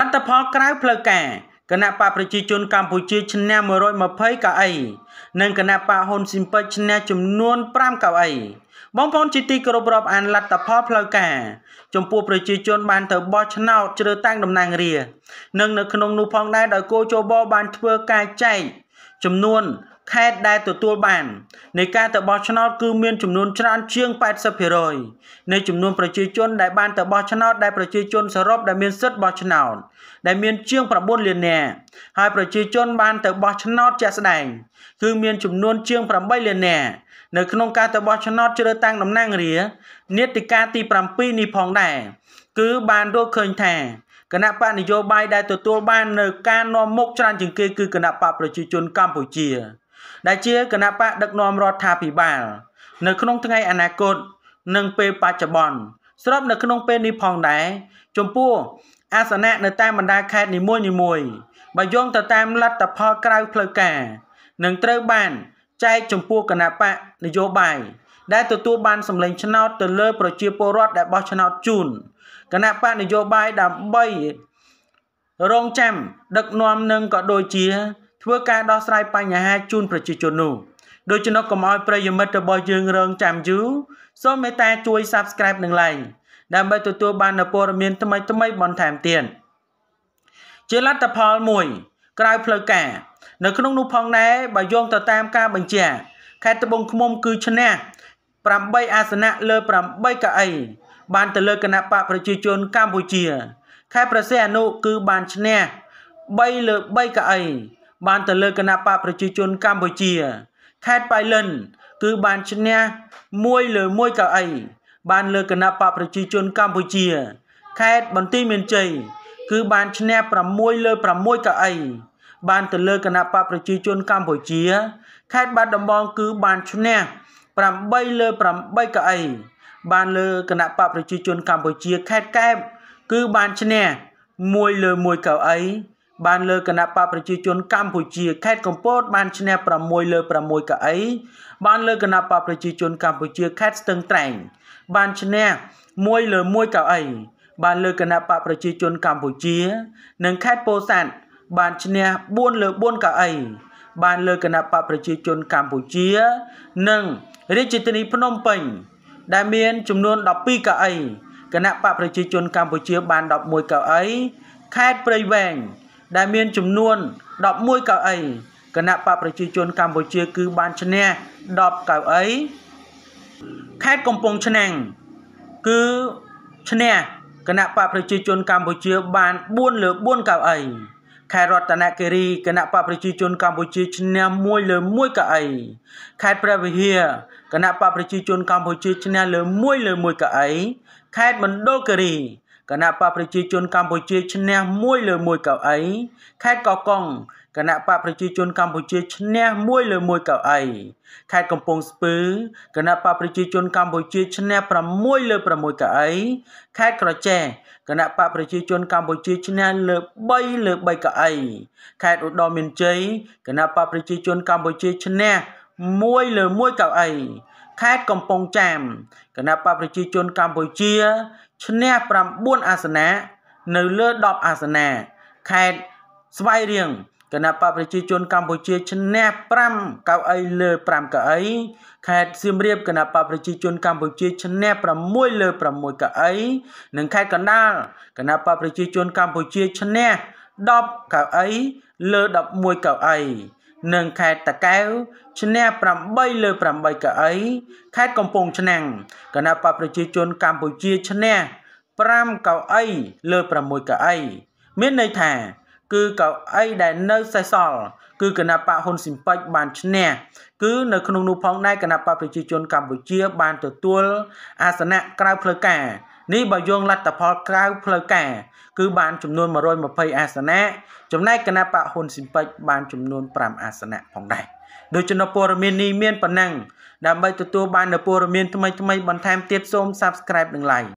លទ្ធផលក្រៅផ្លូវការគណៈបកប្រជាជនកម្ពុជាឈ្នះ120កៅអីនិងគណៈបកហ៊ុនស៊ីមពេចឈ្នះចំនួន5កៅអីបងប្អូនជាទីគោរពរាប់អានលទ្ធផលផ្លូវការ ចំពោះប្រជាជនបានទៅបោះឆ្នោតជ្រើសតាំងតំណាងរានិងនៅក្នុងនោះផងដែរដោយគោចបបានធ្វើការចែកចំនួនខេត្តដែលទទួលបាននៃការទៅបោះឆ្នោតគឺមានចំនួនច្រើនជាង80%នៃចំនួនប្រជាជនដែលបានទៅបោះឆ្នោតដែលប្រជាជនសរុបដែលមានសិទ្ធិបោះឆ្នោតដែលមានជាង9លាននាក់ហើយប្រជាជនបានទៅបោះឆ្នោតជាក់ស្ដែងគឺមានចំនួនជាង8លាននាក់នៅក្នុងការទៅបោះឆ្នោតជ្រើសតាំងតំណាងរានីតិកាទី7នេះផងដែរគឺបានរកឃើញថាគណៈបកនយោបាយដែលទទួលបាននៅការនាំមុខច្រើនជាងគេគឺគណៈបកប្រជាជនកម្ពុជាដែលជាគណៈបកដឹកនាំរដ្ឋាភិបាលនៅក្នុងថ្ងៃអនាគតនិងពេលបច្ចុប្បន្នស្របនៅក្នុងពេលនេះផងដែរចំពោះអាសនៈនៅតាមបណ្ដាខេត្តនីមួយៗបើយោងទៅតាមលទ្ធផលក្រៅផ្លូវការនឹងត្រូវបានចែកចំពោះគណៈបកនយោបាយដែលទទួលបានសម្លេងឆ្នោតទៅលើ ប្រជាពលរដ្ឋដែលបោះឆ្នោតជូនគណៈបកនយោបាយដើម្បី រងចាំដឹកនាំនឹងក៏ដូចជាធ្វើការដោះស្រាយបញ្ហាជូនប្រជាជននោះ ដូច្នោះកុំឲ្យប្រិយមិត្តរបស់យើងរង ចាំយូរសូមមេត្តាជួយ Subscribe និង Like ដើម្បីទទួលបាននូវព័ត៌មាន ថ្មីៗបន្ថែមទៀតជាលទ្ធផលមួយ ក្រៅផ្លូវការ នៅក្នុងនោះផងដែរបើយោងទៅតាម ការបញ្ជាខេត្តត្បូងឃ្មុំគឺឈ្នះ8អាសនៈលើ8កៅអីបានទៅលើគណៈបកប្រជាជនកម្ពុជាខេត្តប្រសិទ្ធអនុគឺបានឈ្នះ3លើ3កៅអីបានទៅលើគណៈបកប្រជាជនកម្ពុជា ខេត្តបៃលិន គឺបានឈ្នះ1លើ1កៅអីបានលើគណៈបកប្រជាជនកម្ពុជា ខេត្តបន្ទាយមានជ័យគឺបានឈ្នះ6លើ6កៅអីបានទៅលើគណៈបកប្រជាជនកម្ពុជា ខេត្តបាត់ដំបងគឺបានឈ្នះ8លើ8កៅអីបានលើគណៈបកប្រជាជនកម្ពុជាខេត្តកែបគឺបានឈ្នះ1លើ1កៅអីបានលើគណៈបកប្រជាជនកម្ពុជាខេត្តកំពតបានឈ្នះ6លើ6កៅអីបានលើគណៈបកប្រជាជនកម្ពុជាខេត្តស្ទឹងត្រែងបានឈ្នះ1លើ1កៅអីបានលើគណៈបកប្រជាជនកម្ពុជានិងខេត្តពោធិ៍សាត់បានឈ្នះ4លើ4កៅអីបានលើគណៈបកប្រជាជនកម្ពុជានិងរាជធានីភ្នំពេញ ដែលមានចំនួន12កៅអីគណៈបកប្រជាជនកម្ពុជាបាន11កៅអីខេត្តព្រៃវែងដែលមានចំនួន11កៅអីគណៈបកប្រជាជនកម្ពុជា គឺបានឈ្នះ10កៅអីខេត្តកំពង់ឆ្នាំងគឺឈ្នះគណៈបកប្រជាជនកម្ពុជាបាន4លើ4កៅអីខេត្តរតនគិរីគណៈបកប្រជាជនកម្ពុជាឈ្នះ1លើ1កៅអីខេត្តព្រះវិហារគណៈបកប្រជាជនកម្ពុជាឈ្នះលើ1លើ1កៅអីខេត្តមណ្ឌលគិរីគណៈបកប្រជាជនកម្ពុជាឈ្នះមួយលើមួយកៅអីខេត្តកោះកុងគណៈបកប្រជាជនកម្ពុជាឈ្នះមួយលើមួយកៅអីខេត្តកំពង់ស្ពឺគណៈបកប្រជាជនកម្ពុជាឈ្នះ6លើ6កៅអីខេត្តក្រចេះគណៈបកប្រជាជនកម្ពុជាឈ្នះលើ3លើ3កៅអីខេត្តឧត្តរមានជ័យគណៈបកប្រជាជនកម្ពុជាឈ្នះ1លើ1កៅអីខេត្តកំពង់ចាមគណៈបកប្រជាជនកម្ពុជាឈ្នះ9អាសនៈនៅលើ10អាសនៈខេត្តស្វាយរៀងគណៈបកប្រជាជនកម្ពុជាឈ្នះ5កៅអីលើ5កៅអីខេត្តសៀមរាបគណៈបកប្រជាជនកម្ពុជាឈ្នះ6លើ6កៅអីនិងខេត្តកណ្ដាលគណៈបកប្រជាជនកម្ពុជាឈ្នះ10កៅអីលើ11កៅអីនិងខេត្តតាកែវឈ្នះ8លើ8កៅអីខេត្តកំពង់ឆ្នាំងគណៈបកប្រជាជនកម្ពុជាឈ្នះ5កៅអីលើ6កៅអីមានន័យថាគឺកៅអីដែលនៅសេសសល់គឺគណៈបកហ៊ុនស៊ីមពេចបានឈ្នះគឺនៅក្នុងនោះផងដែរគណៈបកប្រជាជនកម្ពុជា បានទទួលអាសនៈក្រៅផ្លូវការនេះបើយោងលទ្ធផលក្រៅផ្លូវការគឺ បានចំនួន120អាសនៈចំណែកគណៈបកហ៊ុនស៊ីមពេចបានចំនួន5អាសនៈផងដែរដូច្នេះព័ត៌មាននេះមានប៉ុណ្ណឹងដើម្បីទទួលបាននូវព័ត៌មានថ្មីៗបន្ថែមទៀតសូម Subscribe និង Like